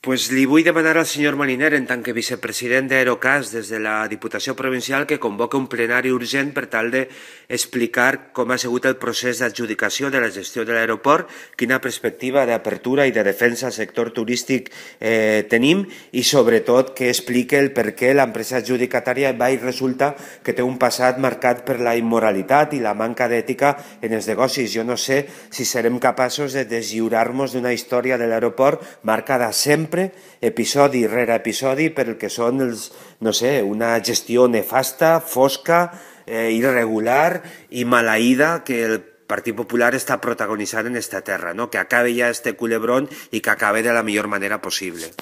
Pues li vull demanar al senyor Moliner, en tant que vicepresident d'Aerocas des de la Diputació Provincial, que convoca un plenari urgent per tal d'explicar com ha sigut el procés d'adjudicació de la gestió de l'aeroport, quina perspectiva d'apertura i de defensa al sector turístic eh, tenim i, sobretot, que explique el per què l'empresa adjudicatària va i resulta que té un passat marcat per la immoralitat i la manca d'ètica en els negocis. Jo no sé si serem capaços de deslliurar-nos d'una història de l'aeroport marcada sempre sempre, episodi rere episodi, per el que són els, no sé, una gestió nefasta, fosca, eh, irregular i malaïda que el Partit Popular està protagonitzant en esta terra, no? que acabe ja este culebrón i que acabe de la millor manera possible.